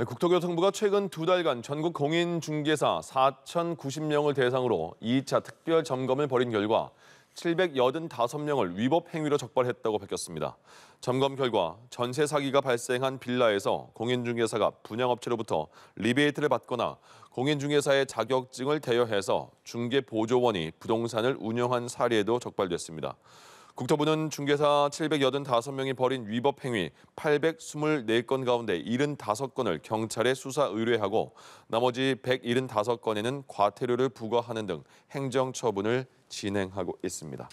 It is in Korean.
네, 국토교통부가 최근 두 달간 전국 공인중개사 4,090명을 대상으로 2차 특별 점검을 벌인 결과 785명을 위법 행위로 적발했다고 밝혔습니다. 점검 결과 전세 사기가 발생한 빌라에서 공인중개사가 분양업체로부터 리베이트를 받거나 공인중개사의 자격증을 대여해서 중개보조원이 부동산을 운영한 사례도 적발됐습니다. 국토부는 중개사 785명이 벌인 위법 행위 824건 가운데 75건을 경찰에 수사 의뢰하고 나머지 175건에는 과태료를 부과하는 등 행정 처분을 진행하고 있습니다.